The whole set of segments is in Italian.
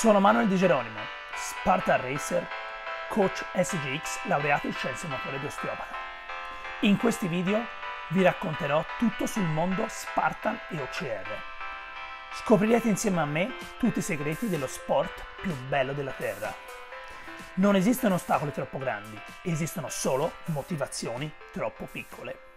Sono Manuel Di Geronimo, Spartan Racer, coach SGX laureato in scienze motorie di osteopata. In questi video vi racconterò tutto sul mondo Spartan e OCR. Scoprirete insieme a me tutti i segreti dello sport più bello della Terra. Non esistono ostacoli troppo grandi, esistono solo motivazioni troppo piccole.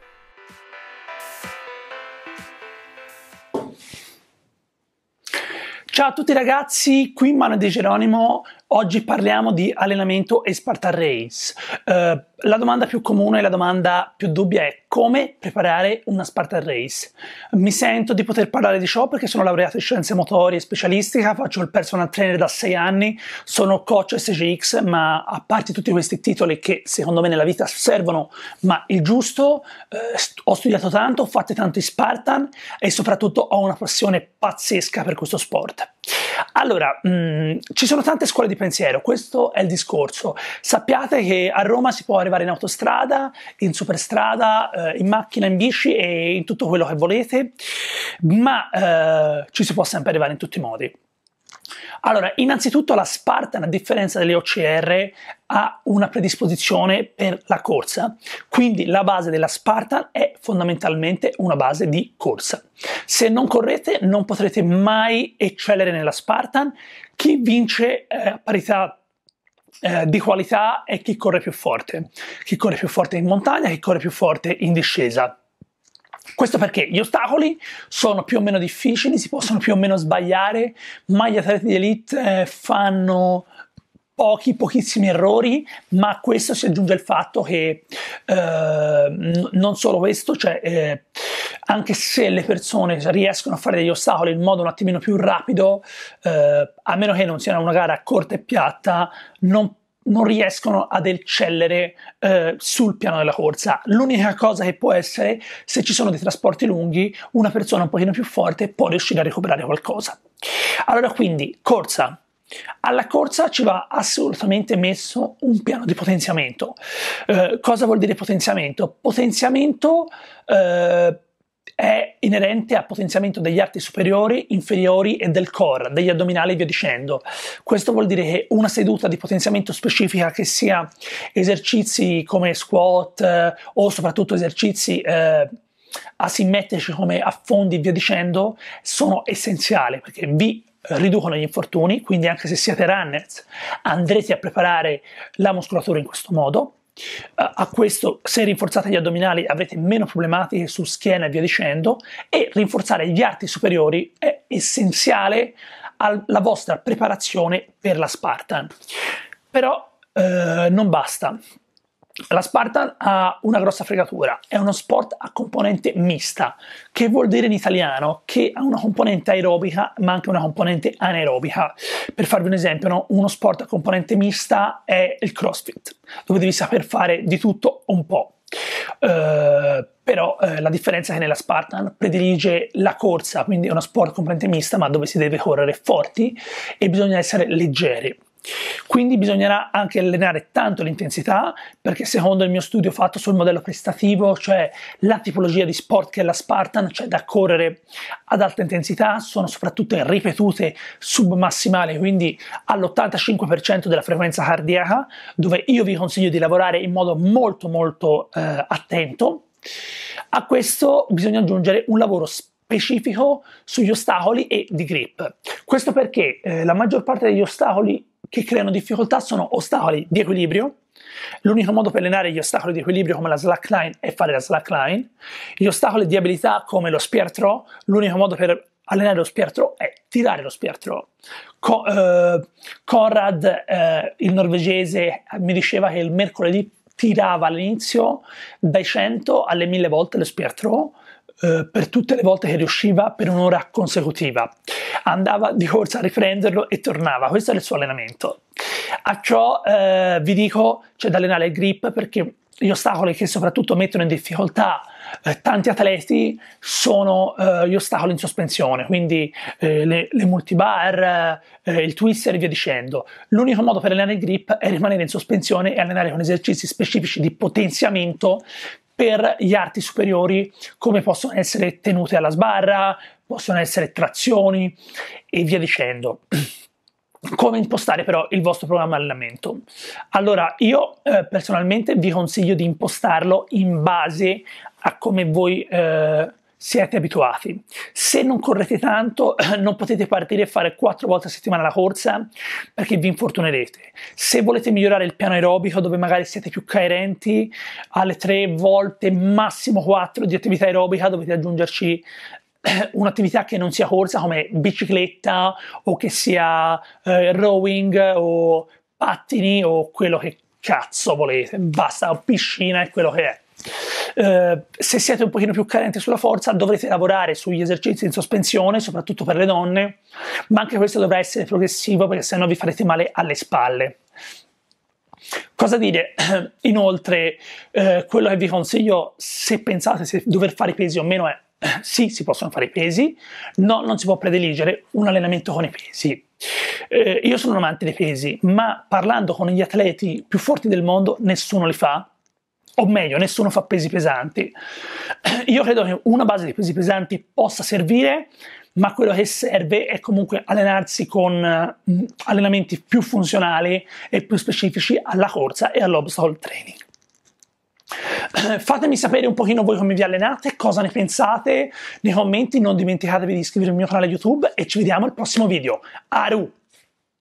Ciao a tutti ragazzi, qui Mano De Geronimo, Oggi parliamo di allenamento e Spartan Race. Uh, la domanda più comune, la domanda più dubbia è come preparare una Spartan Race. Mi sento di poter parlare di ciò perché sono laureato in scienze motorie e specialistica, faccio il personal trainer da 6 anni, sono coach SGX, ma a parte tutti questi titoli che secondo me nella vita servono, ma il giusto, eh, ho studiato tanto, ho fatto tanti Spartan e soprattutto ho una passione pazzesca per questo sport. Allora, mh, mm, ci sono tante scuole di pensiero, questo è il discorso. Sappiate che a Roma si può arrivare in autostrada, in superstrada, eh, in macchina, in bici e in tutto quello che volete, ma eh, ci si può sempre arrivare in tutti i modi. Allora, innanzitutto la Spartan, a differenza delle OCR, ha una predisposizione per la corsa, quindi la base della Spartan è fondamentalmente una base di corsa. Se non correte non potrete mai eccellere nella Spartan, chi vince eh, a parità eh, di qualità è chi corre più forte, chi corre più forte in montagna, chi corre più forte in discesa. Questo perché gli ostacoli sono più o meno difficili, si possono più o meno sbagliare, ma gli atleti di elite eh, fanno pochi, pochissimi errori, ma a questo si aggiunge il fatto che eh, non solo questo, cioè eh, anche se le persone riescono a fare degli ostacoli in modo un attimino più rapido, eh, a meno che non sia una gara corta e piatta, non possono non riescono ad eccellere eh, sul piano della corsa. L'unica cosa che può essere, se ci sono dei trasporti lunghi, una persona un pochino più forte può riuscire a recuperare qualcosa. Allora quindi, corsa, alla corsa ci va assolutamente messo un piano di potenziamento. Eh, cosa vuol dire potenziamento? Potenziamento eh, inerente al potenziamento degli arti superiori, inferiori e del core, degli addominali e via dicendo. Questo vuol dire che una seduta di potenziamento specifica che sia esercizi come squat eh, o soprattutto esercizi eh, asimmetrici come affondi e via dicendo sono essenziali perché vi riducono gli infortuni, quindi anche se siete runners andrete a preparare la muscolatura in questo modo a questo, se rinforzate gli addominali avrete meno problematiche su schiena e via dicendo e rinforzare gli arti superiori è essenziale alla vostra preparazione per la Spartan. Però eh, non basta, la Spartan ha una grossa fregatura, è uno sport a componente mista, che vuol dire in italiano che ha una componente aerobica ma anche una componente anaerobica. Per farvi un esempio, no? uno sport a componente mista è il CrossFit, dove devi saper fare di tutto un po'. Uh, però uh, la differenza è che nella Spartan predilige la corsa, quindi è uno sport componente mista, ma dove si deve correre forti e bisogna essere leggeri. Quindi bisognerà anche allenare tanto l'intensità, perché secondo il mio studio fatto sul modello prestativo, cioè la tipologia di sport che è la Spartan, cioè da correre ad alta intensità, sono soprattutto ripetute submassimali, quindi all'85% della frequenza cardiaca, dove io vi consiglio di lavorare in modo molto molto eh, attento. A questo bisogna aggiungere un lavoro specifico sugli ostacoli e di grip. Questo perché eh, la maggior parte degli ostacoli che creano difficoltà sono ostacoli di equilibrio. L'unico modo per allenare gli ostacoli di equilibrio come la slackline è fare la slackline. Gli ostacoli di abilità come lo spear throw, l'unico modo per allenare lo spear throw è tirare lo spear throw. Co- eh, Conrad, eh, il norvegese, mi diceva che il mercoledì tirava all'inizio dai 100 alle 1000 volte lo spear throw eh, per tutte le volte che riusciva per un'ora consecutiva andava di corsa a riprenderlo e tornava. Questo era il suo allenamento. A ciò eh, vi dico c'è da allenare il grip perché gli ostacoli che soprattutto mettono in difficoltà eh, tanti atleti sono eh, gli ostacoli in sospensione, quindi eh, le, le, multibar, eh, il twister e via dicendo. L'unico modo per allenare il grip è rimanere in sospensione e allenare con esercizi specifici di potenziamento per gli arti superiori come possono essere tenute alla sbarra, possono essere trazioni e via dicendo. Come impostare però il vostro programma allenamento? Allora, io eh, personalmente vi consiglio di impostarlo in base a come voi eh, siete abituati. Se non correte tanto, eh, non potete partire e fare quattro volte a settimana la corsa perché vi infortunerete. Se volete migliorare il piano aerobico, dove magari siete più coerenti, alle tre volte, massimo quattro di attività aerobica dovete aggiungerci eh, un'attività che non sia corsa come bicicletta o che sia eh, rowing o pattini o quello che cazzo volete, basta, piscina è quello che è. Eh, se siete un pochino più carenti sulla forza dovrete lavorare sugli esercizi in sospensione, soprattutto per le donne, ma anche questo dovrà essere progressivo perché sennò vi farete male alle spalle. Cosa dire? Inoltre, eh, quello che vi consiglio se pensate se dover fare i pesi o meno è sì, si possono fare i pesi, no, non si può prediligere un allenamento con i pesi. Eh, io sono un amante dei pesi, ma parlando con gli atleti più forti del mondo, nessuno li fa o meglio, nessuno fa pesi pesanti. Io credo che una base di pesi pesanti possa servire, ma quello che serve è comunque allenarsi con mm, allenamenti più funzionali e più specifici alla corsa e all'obstacle training. Fatemi sapere un pochino voi come vi allenate, cosa ne pensate nei commenti, non dimenticatevi di iscrivervi al mio canale YouTube e ci vediamo al prossimo video. Aru!